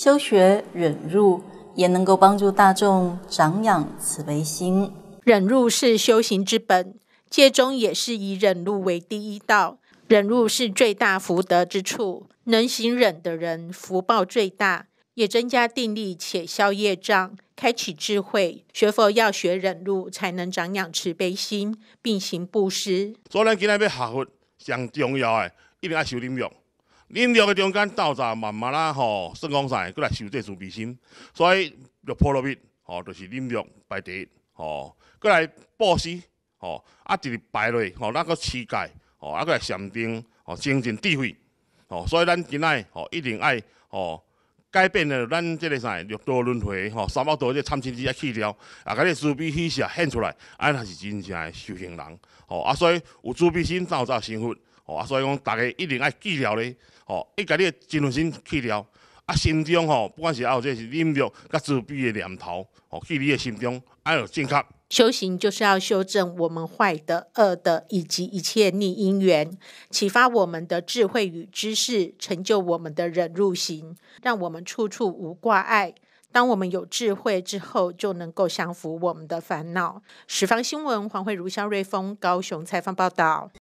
修学忍辱，也能够帮助大众长养慈悲心，忍辱是修行之本，戒中也是以忍辱为第一道，忍辱是最大福德之处，能行忍的人福报最大，也增加定力且消业障，开启智慧。学佛要学忍辱，才能长养慈悲心，并行布施。做人吉难的学问上重要诶，一定要受应用。炼药嘅中间，斗查慢慢啦吼，成啥晒，佫来修这自闭心，所以就破落面吼，就是炼药排第一吼，佫来布施吼，啊一排落去吼那个世界吼，啊佫来禅定吼，精进智慧吼，所以咱今仔吼一定爱吼改变咧，咱即个啥六道轮回吼，三百即个参天之也去了，啊个自悲喜舍现出来，啊、还是真正的修行人吼，啊所以有自悲心道查成佛哦，所以讲，大家一定爱记了咧。哦，一家你的情绪先去了，啊，心中哦，不管是还有这是侵略、甲自卑的念头，哦，去你的心中安有正确。修行就是要修正我们坏的、恶的，以及一切逆因缘，启发我们的智慧与知识，成就我们的忍辱行，让我们处处无挂碍。当我们有智慧之后，就能够降服我们的烦恼。十方新闻，黄慧如、肖瑞峰，高雄采访报道。